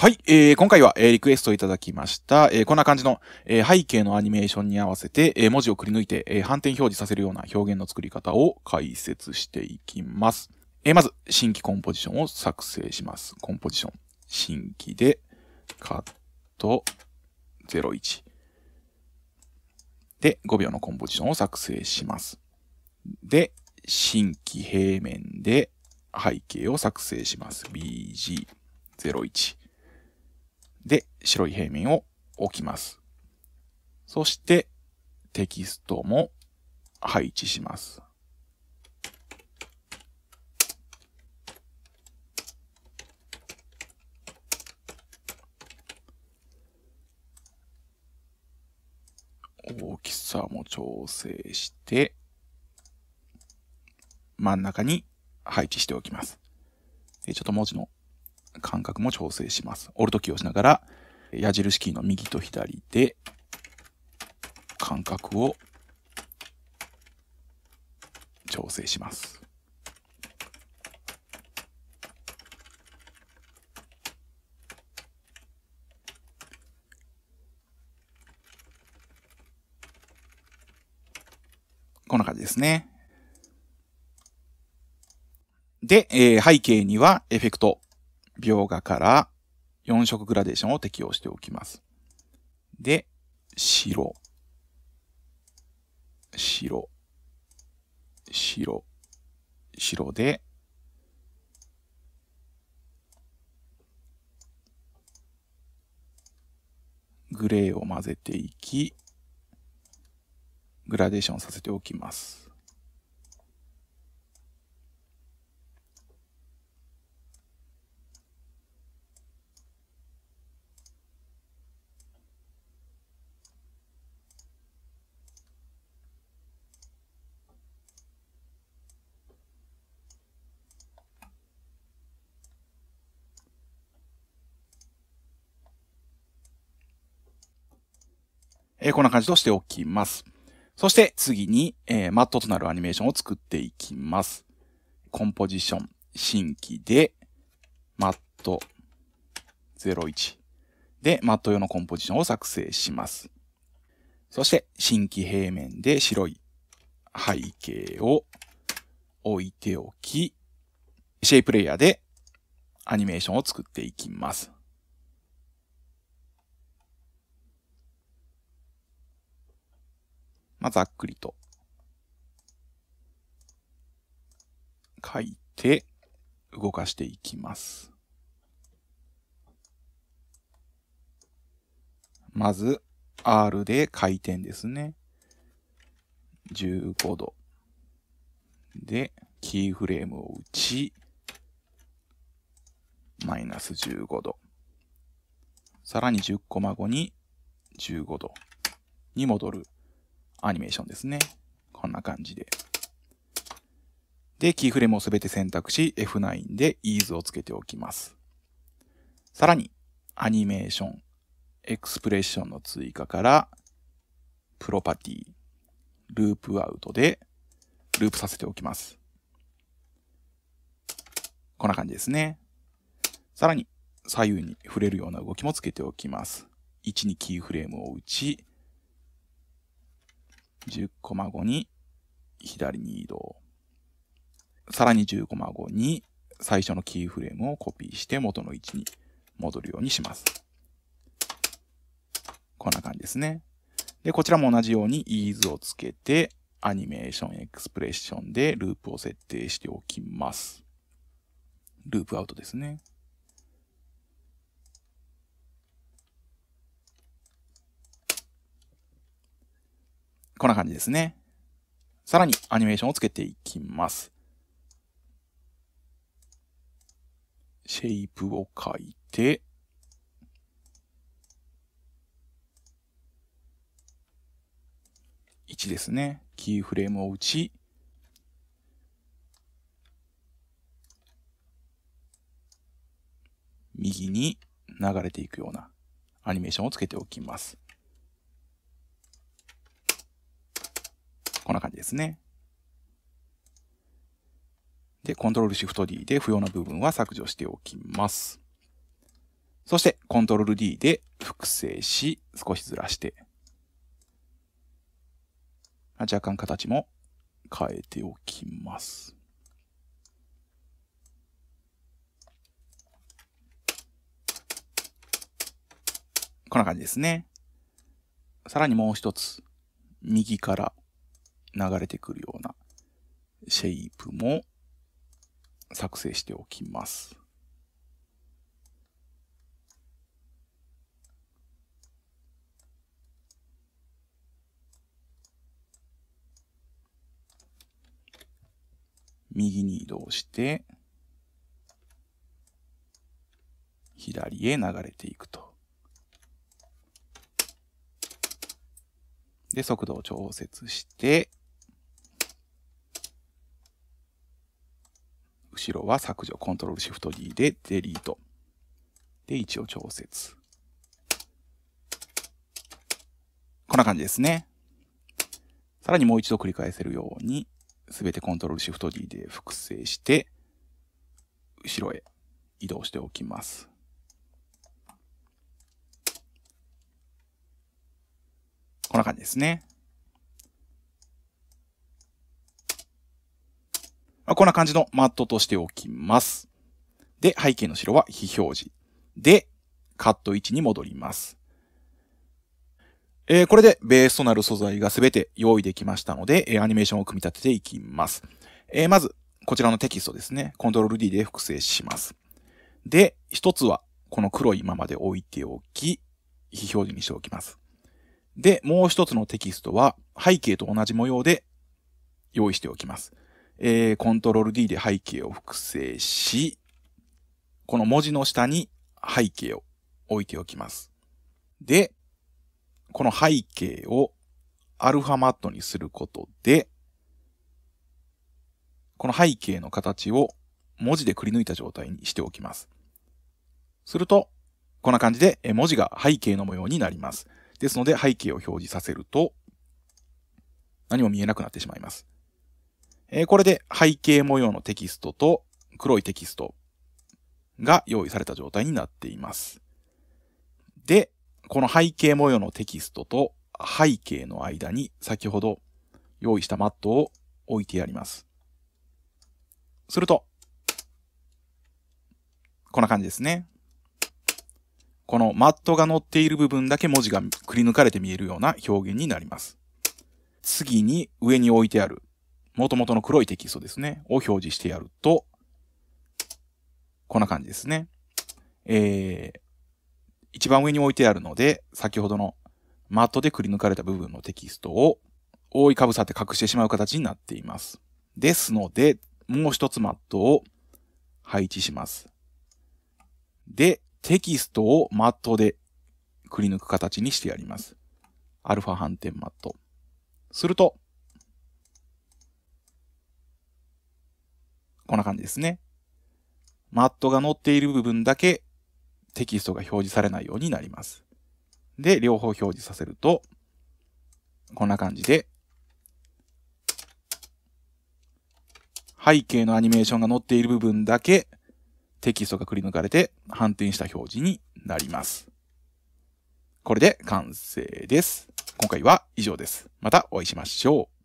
はい、えー、今回は、えー、リクエストいただきました。えー、こんな感じの、えー、背景のアニメーションに合わせて、えー、文字をくり抜いて、えー、反転表示させるような表現の作り方を解説していきます。えー、まず、新規コンポジションを作成します。コンポジション。新規で、カット、01。で、5秒のコンポジションを作成します。で、新規平面で背景を作成します。bg01。白い平面を置きます。そして、テキストも配置します。大きさも調整して、真ん中に配置しておきます。ちょっと文字の間隔も調整します。オルトキーを押しながら、矢印キーの右と左で間隔を調整します。こんな感じですね。で、えー、背景にはエフェクト、描画から4色グラデーションを適用しておきます。で、白、白、白、白で、グレーを混ぜていき、グラデーションさせておきます。えー、こんな感じとしておきます。そして次に、えー、マットとなるアニメーションを作っていきます。コンポジション、新規で、マット01で、マット用のコンポジションを作成します。そして、新規平面で白い背景を置いておき、シェイプレイヤーでアニメーションを作っていきます。まあ、ざっくりと書いて動かしていきます。まず R で回転ですね。15度。で、キーフレームを打ち、マイナス15度。さらに10コマ後に15度に戻る。アニメーションですね。こんな感じで。で、キーフレームをすべて選択し、F9 で Ease をつけておきます。さらに、アニメーション、エクスプレッションの追加から、プロパティ、ループアウトで、ループさせておきます。こんな感じですね。さらに、左右に触れるような動きもつけておきます。1にキーフレームを打ち、10コマ後に左に移動。さらに10コマ後に最初のキーフレームをコピーして元の位置に戻るようにします。こんな感じですね。で、こちらも同じように ease をつけてアニメーションエクスプレッションでループを設定しておきます。ループアウトですね。こんな感じですね。さらにアニメーションをつけていきます。シェイプを書いて、1ですね。キーフレームを打ち、右に流れていくようなアニメーションをつけておきます。こんな感じですね。で、Ctrl Shift D で不要な部分は削除しておきます。そして Ctrl D で複製し、少しずらして、若干形も変えておきます。こんな感じですね。さらにもう一つ、右から流れてくるようなシェイプも作成しておきます。右に移動して、左へ流れていくと。で、速度を調節して、白は削除、コントロールシフト D でデリート。で、位置を調節。こんな感じですね。さらにもう一度繰り返せるように、すべてコントロールシフト D で複製して、後ろへ移動しておきます。こんな感じですね。まあ、こんな感じのマットとしておきます。で、背景の白は非表示。で、カット位置に戻ります。えー、これでベースとなる素材がすべて用意できましたので、えー、アニメーションを組み立てていきます。えー、まず、こちらのテキストですね。コントロール D で複製します。で、一つは、この黒いままで置いておき、非表示にしておきます。で、もう一つのテキストは、背景と同じ模様で用意しておきます。えー、コントロール D で背景を複製し、この文字の下に背景を置いておきます。で、この背景をアルファマットにすることで、この背景の形を文字でくり抜いた状態にしておきます。すると、こんな感じで文字が背景の模様になります。ですので背景を表示させると、何も見えなくなってしまいます。えー、これで背景模様のテキストと黒いテキストが用意された状態になっています。で、この背景模様のテキストと背景の間に先ほど用意したマットを置いてやります。すると、こんな感じですね。このマットが載っている部分だけ文字がくり抜かれて見えるような表現になります。次に上に置いてある元々の黒いテキストですね、を表示してやると、こんな感じですね。えー、一番上に置いてあるので、先ほどのマットでくり抜かれた部分のテキストを覆いかぶさって隠してしまう形になっています。ですので、もう一つマットを配置します。で、テキストをマットでくり抜く形にしてやります。アルファ反転マット。すると、こんな感じですね。マットが載っている部分だけテキストが表示されないようになります。で、両方表示させると、こんな感じで、背景のアニメーションが載っている部分だけテキストがくり抜かれて反転した表示になります。これで完成です。今回は以上です。またお会いしましょう。